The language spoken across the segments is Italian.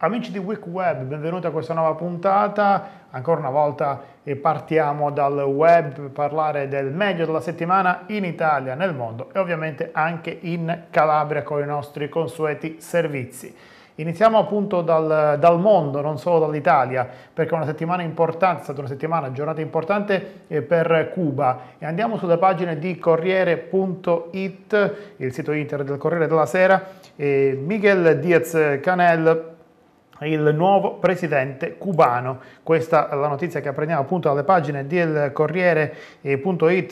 Amici di WickWeb, benvenuti a questa nuova puntata. Ancora una volta eh, partiamo dal web per parlare del meglio della settimana in Italia, nel mondo e ovviamente anche in Calabria con i nostri consueti servizi. Iniziamo appunto dal, dal, mondo, non solo dall'Italia, perché è una settimana importante, è stata una settimana, giornata importante eh, per Cuba. E andiamo sulle pagine di Corriere.it, il sito internet del Corriere della Sera, E eh, Miguel Diaz Canel il nuovo presidente cubano. Questa è la notizia che apprendiamo appunto dalle pagine del Corriere.it,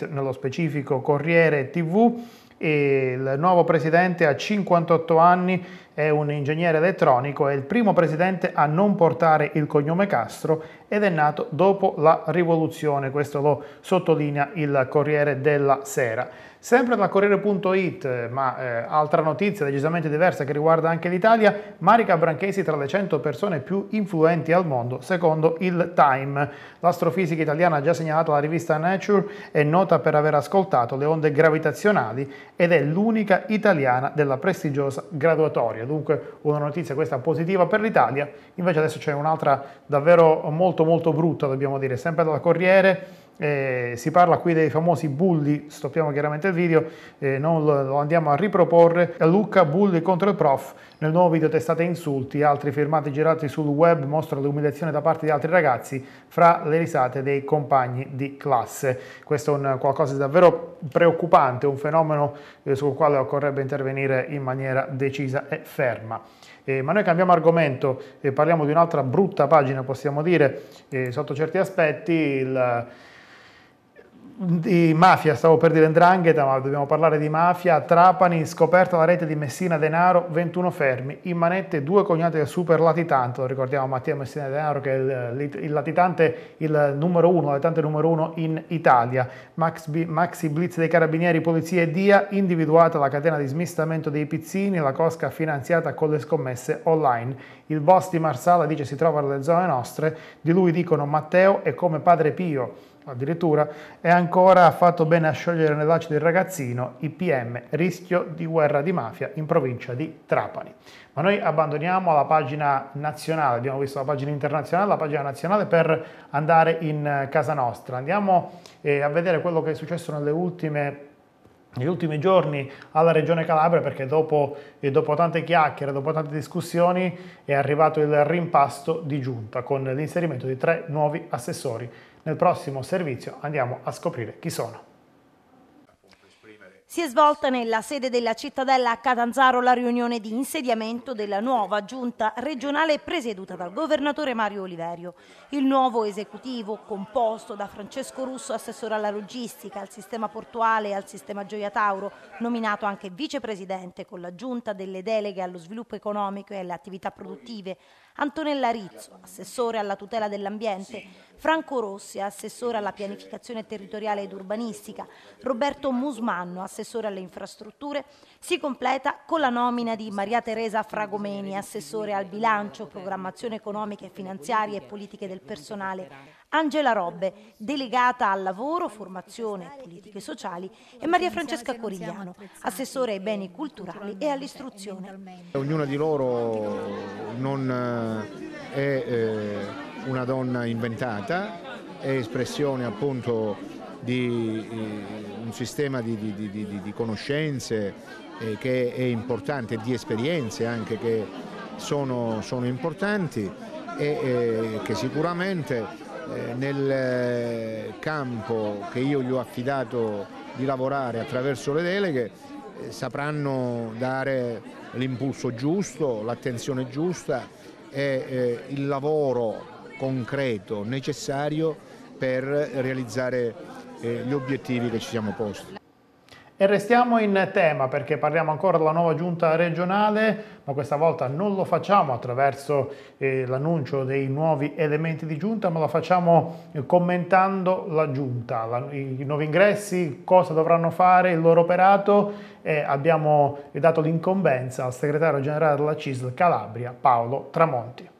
eh, nello specifico Corriere TV. il nuovo presidente ha 58 anni è un ingegnere elettronico, è il primo presidente a non portare il cognome Castro ed è nato dopo la rivoluzione, questo lo sottolinea il Corriere della Sera. Sempre da Corriere.it, ma eh, altra notizia decisamente diversa che riguarda anche l'Italia, Marica Branchesi tra le 100 persone più influenti al mondo, secondo il Time. L'astrofisica italiana ha già segnalato la rivista Nature, è nota per aver ascoltato le onde gravitazionali ed è l'unica italiana della prestigiosa graduatoria. Italia. Dunque una notizia questa positiva per l'Italia, invece adesso c'è un'altra davvero molto molto brutta, dobbiamo dire, sempre dalla Corriere, eh, si parla qui dei famosi bulli, stoppiamo chiaramente il video, eh, non lo, lo, andiamo a riproporre. Luca Bulli contro il prof, nel nuovo video testate insulti, altri filmati girati sul web mostrano l'umiliazione da parte di altri ragazzi fra le risate dei compagni di classe. Questo è un qualcosa di davvero preoccupante, un fenomeno eh, sul quale occorrebbe intervenire in maniera decisa e ferma. Eh, ma noi cambiamo argomento e eh, parliamo di un'altra brutta pagina, possiamo dire, eh, sotto certi aspetti. Il, di mafia, stavo per dire ndrangheta, ma dobbiamo parlare di mafia. Trapani, scoperta la rete di Messina Denaro, 21 fermi. In manette due cognati del super latitante, lo ricordiamo Mattia Messina Denaro che è il, il latitante, il numero uno, latitante numero uno in Italia. Max, Maxi Blitz dei Carabinieri, Polizia e Dia, individuata la catena di smistamento dei pizzini, la cosca finanziata con le scommesse online. Il boss di Marsala dice si trova nelle zone nostre, di lui dicono Matteo e come padre Pio addirittura, e ancora ha fatto bene a sciogliere nell'acido il ragazzino, IPM, rischio di guerra di mafia in provincia di Trapani. Ma noi abbandoniamo la pagina nazionale, abbiamo visto la pagina internazionale, la pagina nazionale per andare in eh, casa nostra. Andiamo eh, a vedere quello che è successo nelle ultime negli ultimi giorni alla Regione Calabria perché dopo, eh, dopo, tante chiacchiere, dopo tante discussioni è arrivato il rimpasto di giunta con l'inserimento di tre nuovi assessori nel prossimo servizio andiamo a scoprire chi sono. Si è svolta nella sede della cittadella a Catanzaro la riunione di insediamento della nuova giunta regionale presieduta dal governatore Mario Oliverio. Il nuovo esecutivo, composto da Francesco Russo, assessore alla logistica, al sistema portuale e al sistema Gioia Tauro, nominato anche vicepresidente con la giunta delle deleghe allo sviluppo economico e alle attività produttive, Antonella Rizzo, assessore alla tutela dell'ambiente, Franco Rossi, assessore alla pianificazione territoriale ed urbanistica, Roberto Musmanno, assessore assessore alle infrastrutture, si completa con la nomina di Maria Teresa Fragomeni, assessore al bilancio, programmazione economica e finanziaria e politiche del personale, Angela Robbe, delegata al lavoro, formazione e politiche sociali, e Maria Francesca Corigliano, assessore ai beni culturali e all'istruzione. Ognuna di loro non eh, è eh, una donna inventata, è espressione appunto di eh, un sistema di, di, di, di conoscenze eh, che è importante, di esperienze anche che sono, sono importanti e eh, che sicuramente nel campo che io gli ho affidato di lavorare attraverso le deleghe sapranno dare l'impulso giusto, l'attenzione giusta e il lavoro concreto necessario per realizzare eh, gli obiettivi che ci siamo posti. E restiamo in tema perché parliamo ancora della nuova giunta regionale, ma questa volta non lo facciamo attraverso eh, l'annuncio dei nuovi elementi di giunta, ma lo facciamo eh, commentando la giunta, la, i, nuovi ingressi, cosa dovranno fare, il loro operato. Eh, abbiamo dato l'incombenza al segretario generale della CISL Calabria, Paolo Tramonti.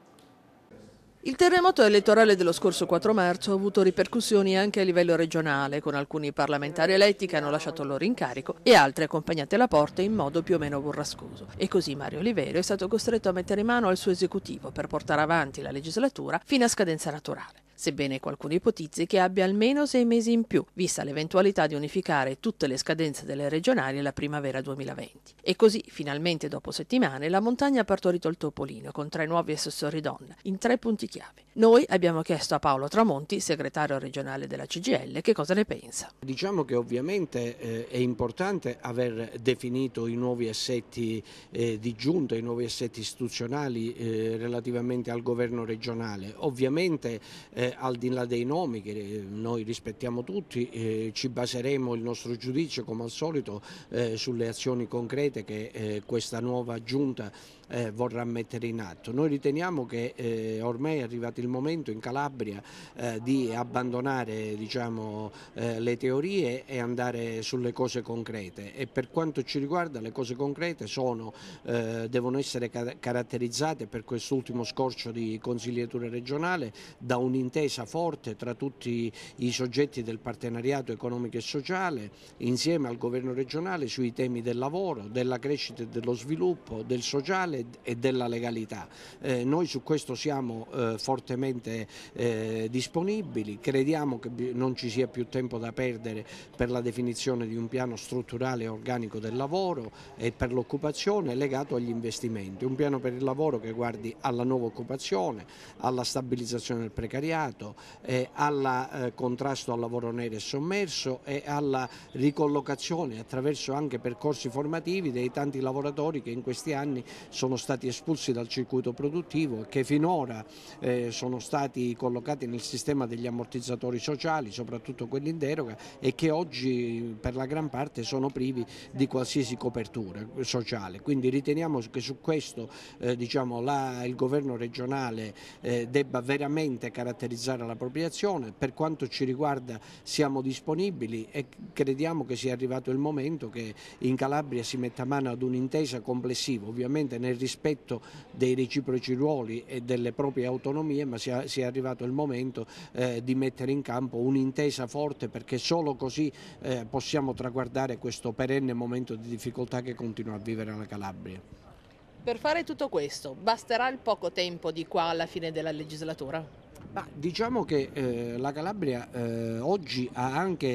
Il terremoto elettorale dello scorso 4 marzo ha avuto ripercussioni anche a livello regionale, con alcuni parlamentari eletti che hanno lasciato il loro incarico e altri accompagnati alla porta in modo più o meno burrascoso. E così Mario Olivero è stato costretto a mettere mano al suo esecutivo per portare avanti la legislatura fino a scadenza naturale sebbene qualcuno ipotizzi che abbia almeno sei mesi in più, vista l'eventualità di unificare tutte le scadenze delle regionali alla primavera 2020. E così, finalmente dopo settimane, la montagna ha partorito il topolino con tre nuovi assessori donna, in tre punti chiave. Noi abbiamo chiesto a Paolo Tramonti, segretario regionale della CGL, che cosa ne pensa. Diciamo che ovviamente eh, è importante aver definito i nuovi assetti eh, di giunta, i nuovi assetti istituzionali eh, relativamente al governo regionale. Ovviamente eh, eh, al di là dei nomi che eh, noi rispettiamo tutti, eh, ci baseremo il nostro giudizio come al solito eh, sulle azioni concrete che eh, questa nuova giunta eh, vorrà mettere in atto. Noi riteniamo che eh, ormai è arrivato il momento in Calabria eh, di abbandonare diciamo, eh, le teorie e andare sulle cose concrete e per quanto ci riguarda le cose concrete sono, eh, devono essere car caratterizzate per quest'ultimo scorcio di consigliatura regionale da un'intesa forte tra tutti i soggetti del partenariato economico e sociale insieme al governo regionale sui temi del lavoro, della crescita e dello sviluppo, del sociale sociale e della legalità. Eh, noi su questo siamo eh, fortemente eh, disponibili, crediamo che non ci sia più tempo da perdere per la definizione di un piano strutturale e organico del lavoro e per l'occupazione legato agli investimenti, un piano per il lavoro che guardi alla nuova occupazione, alla stabilizzazione del precariato, eh, al eh, contrasto al lavoro nero e sommerso e alla ricollocazione attraverso anche percorsi formativi dei tanti lavoratori che in questi anni sono sono stati espulsi dal circuito produttivo e che finora eh, sono stati collocati nel sistema degli ammortizzatori sociali, soprattutto quelli in deroga e che oggi per la gran parte sono privi di qualsiasi copertura sociale. Quindi riteniamo che su questo eh, diciamo, la, il governo regionale eh, debba veramente caratterizzare l'appropriazione. Per quanto ci riguarda siamo disponibili e crediamo che sia arrivato il momento che in Calabria si metta mano ad un'intesa complessiva, ovviamente nel nel rispetto dei reciproci ruoli e delle proprie autonomie, ma sia, sia arrivato il momento eh, di mettere in campo un'intesa forte perché solo così eh, possiamo traguardare questo perenne momento di difficoltà che continua a vivere la Calabria. Per fare tutto questo basterà il poco tempo di qua alla fine della legislatura? Ma diciamo che eh, la Calabria eh, oggi ha anche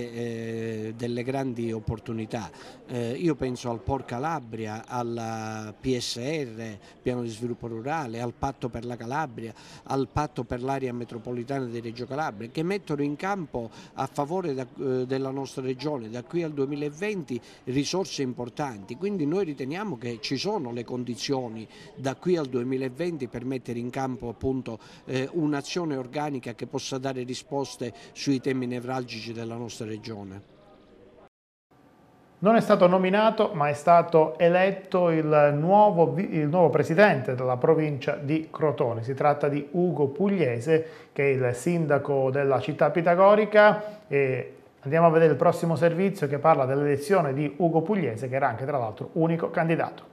eh, delle grandi opportunità. Eh, io penso al Por Calabria, al PSR, Piano di Sviluppo Rurale, al Patto per la Calabria, al Patto per l'area metropolitana di Reggio Calabria, che mettono in campo a favore da, eh, della nostra regione da qui al 2020 risorse importanti. Quindi noi riteniamo che ci sono le condizioni da qui al 2020 per mettere in campo appunto eh, un'azione organizzativa organica che possa dare risposte sui temi nevralgici della nostra regione. Non è stato nominato, ma è stato eletto il nuovo, il nuovo, presidente della provincia di Crotone. Si tratta di Ugo Pugliese, che è il sindaco della città pitagorica. E andiamo a vedere il prossimo servizio che parla dell'elezione di Ugo Pugliese, che era anche tra l'altro unico candidato.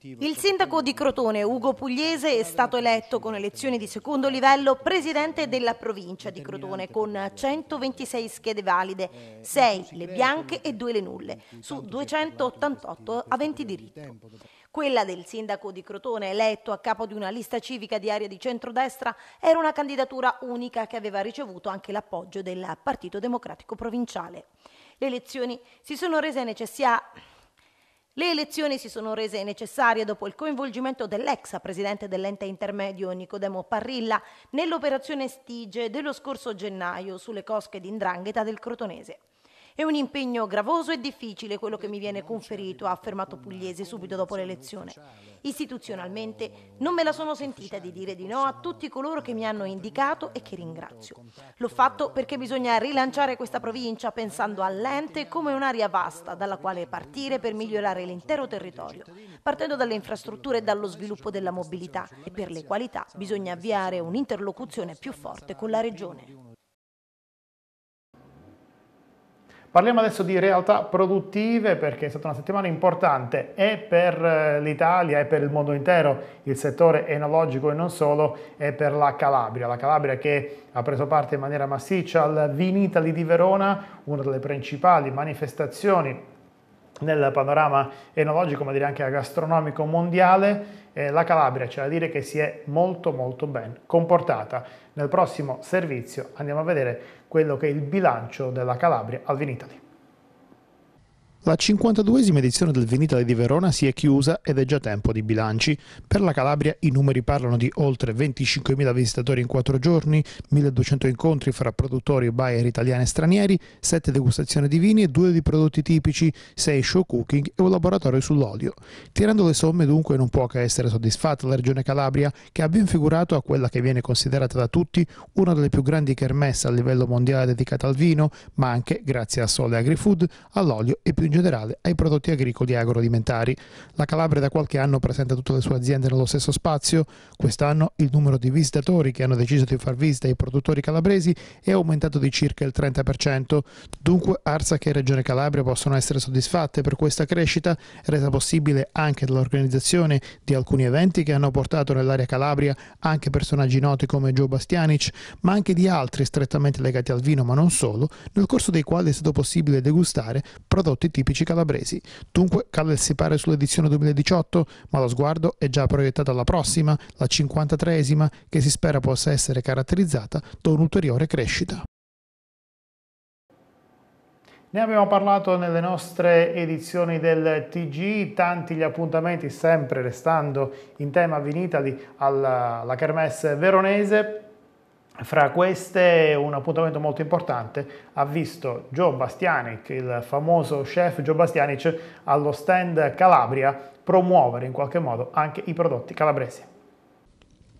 Il sindaco di Crotone, Ugo Pugliese, è stato eletto con elezioni di secondo livello presidente della provincia di Crotone con 126 schede valide, 6 eh, le bianche e 2 le nulle, su 288 aventi diritto. Quella del sindaco di Crotone, eletto a capo di una lista civica di area di centrodestra, era una candidatura unica che aveva ricevuto anche l'appoggio del Partito Democratico Provinciale. Le elezioni si sono rese necessarie le elezioni si sono rese necessarie dopo il coinvolgimento dell'ex presidente dell'ente intermedio Nicodemo Parrilla nell'operazione Stige dello scorso gennaio sulle cosche di Ndrangheta del Crotonese. È un impegno gravoso e difficile quello che mi viene conferito, ha affermato Pugliese subito dopo l'elezione. Istituzionalmente non me la sono sentita di dire di no a tutti coloro che mi hanno indicato e che ringrazio. L'ho fatto perché bisogna rilanciare questa provincia pensando all'ente come un'area vasta dalla quale partire per migliorare l'intero territorio, partendo dalle infrastrutture e dallo sviluppo della mobilità e per le qualità bisogna avviare un'interlocuzione più forte con la Regione. Parliamo adesso di realtà produttive perché è stata una settimana importante e per eh, l'Italia e per il mondo intero, il settore enologico e non solo, e per la Calabria. La Calabria che ha preso parte in maniera massiccia al Vinitali di Verona, una delle principali manifestazioni nel panorama enologico, ma direi anche gastronomico mondiale eh, la Calabria c'è da dire che si è molto molto ben comportata. Nel prossimo servizio andiamo a vedere quello che è il bilancio della Calabria al Vinitali. La 52esima edizione del Vinitale di Verona si è chiusa ed è già tempo di bilanci. Per la Calabria i numeri parlano di oltre 25.000 visitatori in quattro giorni, 1.200 incontri fra produttori, buyer italiani e stranieri, 7 degustazioni di vini e 2 di prodotti tipici, 6 show cooking e un laboratorio sull'olio. Tirando le somme dunque non può che essere soddisfatta la regione Calabria che ha ben figurato a quella che viene considerata da tutti una delle più grandi kermesse a livello mondiale dedicata al vino, ma anche grazie a Sole Agrifood, all'olio e più in generale ai prodotti agricoli e agroalimentari. La Calabria da qualche anno presenta tutte le sue aziende nello stesso spazio. Quest'anno il numero di visitatori che hanno deciso di far visita ai produttori calabresi è aumentato di circa il 30%. Dunque Arsa e Regione Calabria possono essere soddisfatte per questa crescita resa possibile anche dall'organizzazione di alcuni eventi che hanno portato nell'area Calabria anche personaggi noti come Joe Bastianic, ma anche di altri strettamente legati al vino, ma non solo, nel corso dei quali è stato possibile degustare prodotti tipici tipici calabresi. Dunque cala il sipare sull'edizione 2018, ma lo sguardo è già proiettato alla prossima, la 53esima, che si spera possa essere caratterizzata da un'ulteriore crescita. Ne abbiamo parlato nelle nostre edizioni del TG, tanti gli appuntamenti sempre restando in tema Vinitali alla Kermesse veronese. Fra queste un appuntamento molto importante ha visto Joe Bastianic, il famoso chef Joe Bastianic, allo stand Calabria promuovere in qualche modo anche i prodotti calabresi.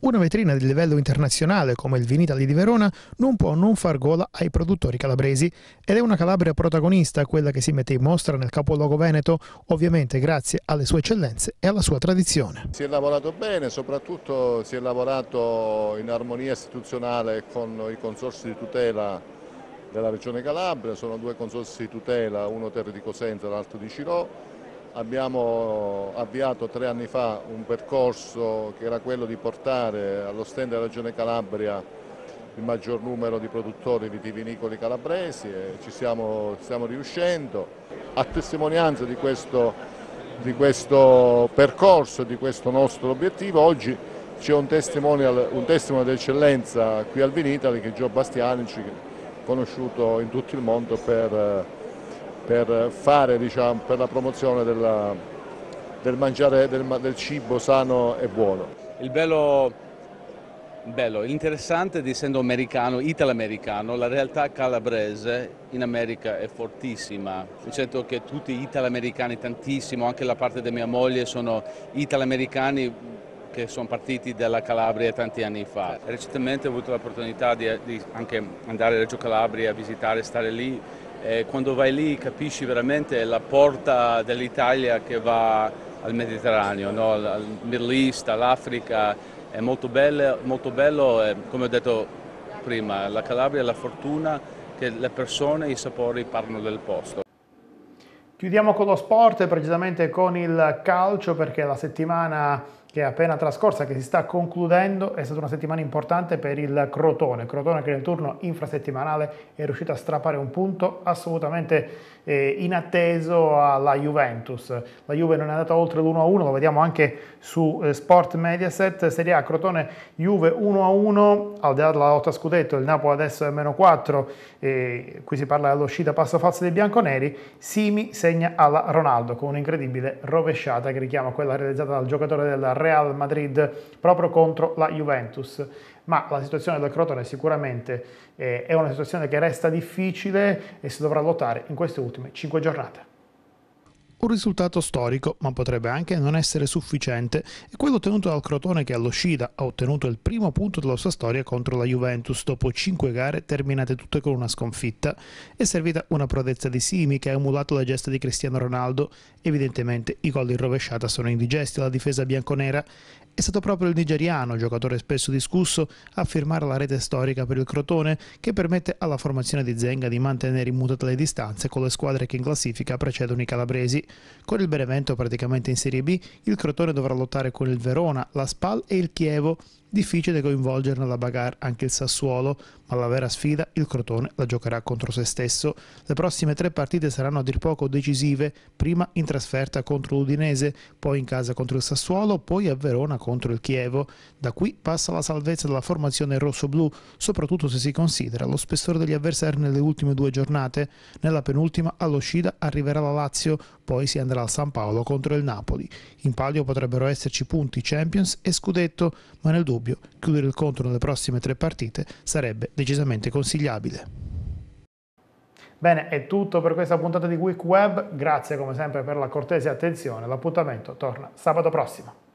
Una vetrina di livello internazionale come il Vinitali di Verona non può non far gola ai produttori calabresi ed è una Calabria protagonista quella che si mette in mostra nel capoluogo veneto, ovviamente grazie alle sue eccellenze e alla sua tradizione. Si è lavorato bene, soprattutto si è lavorato in armonia istituzionale con i consorsi di tutela della Regione Calabria, sono due consorsi di tutela, uno Terre di Cosenza e l'altro di Cirò Abbiamo avviato tre anni fa un percorso che era quello di portare allo stand della Regione Calabria il maggior numero di produttori vitivinicoli calabresi e ci siamo, stiamo riuscendo. A testimonianza di questo, di questo percorso, di questo nostro obiettivo, oggi c'è un testimone, un testimone d'eccellenza qui al Vinitali che è Gio Bastianici, conosciuto in tutto il mondo per per, fare, diciamo, per la promozione della, del mangiare del, del cibo sano e buono. Il bello Bello, interessante di essendo americano, italo-americano, la realtà calabrese in America è fortissima. Nel senso che tutti gli italo-americani, tantissimo, anche la parte di mia moglie sono italo-americani che sono partiti dalla Calabria tanti anni fa. Recentemente ho avuto l'opportunità di, di, anche andare a Reggio Calabria a visitare, stare lì eh, quando vai lì capisci veramente la porta dell'Italia che va al Mediterraneo, no? al Middle East, all'Africa, è molto bello, molto bello eh, come ho detto prima, la Calabria è la fortuna che le persone i sapori parlano del posto. Chiudiamo con lo sport, precisamente con il calcio, perché la settimana che è appena trascorsa, che si sta concludendo, è stata una settimana importante per il Crotone. Crotone che nel turno infrasettimanale è riuscito a strappare un punto assolutamente eh, inatteso alla Juventus. La Juve non è andata oltre l'1-1, lo vediamo anche su eh, Sport Mediaset. Serie A Crotone-Juve 1-1, al di là della lotta scudetto, il Napoli adesso è meno 4, eh, qui si parla dell'uscita passo falso dei bianconeri, Simi segna alla Ronaldo con un'incredibile rovesciata che richiama quella realizzata dal giocatore del Re Real Madrid proprio contro la Juventus. Ma la situazione del Crotone sicuramente eh, è una situazione che resta difficile e si dovrà lottare in queste ultime 5 giornate. Un risultato storico, ma potrebbe anche non essere sufficiente, è quello ottenuto dal Crotone che all'uscita ha ottenuto il primo punto della sua storia contro la Juventus dopo 5 gare terminate tutte con una sconfitta. È servita una prodezza di Simi che ha emulato la gesta di Cristiano Ronaldo. Evidentemente i gol in rovesciata sono indigesti alla difesa bianconera è stato proprio il nigeriano, giocatore spesso discusso, a firmare la rete storica per il Crotone che permette alla formazione di Zenga di mantenere immutate le distanze con le squadre che in classifica precedono i calabresi. Con il Benevento praticamente in Serie B, il Crotone dovrà lottare con il Verona, la Spal e il Chievo, Difficile coinvolgere nella bagarre anche il Sassuolo, ma la vera sfida il Crotone la giocherà contro se stesso. Le prossime tre partite saranno a dir poco decisive, prima in trasferta contro l'Udinese, poi in casa contro il Sassuolo, poi a Verona contro il Chievo. Da qui passa la salvezza della formazione rosso-blu, soprattutto se si considera lo spessore degli avversari nelle ultime due giornate. Nella penultima all'uscita arriverà la Lazio, poi si andrà al San Paolo contro il Napoli. In palio potrebbero esserci punti Champions e Scudetto, ma nel dubbio dubbio, chiudere il conto nelle prossime tre partite sarebbe decisamente consigliabile. Bene, è tutto per questa puntata di Week Web, grazie come sempre per la cortese attenzione, l'appuntamento torna sabato prossimo.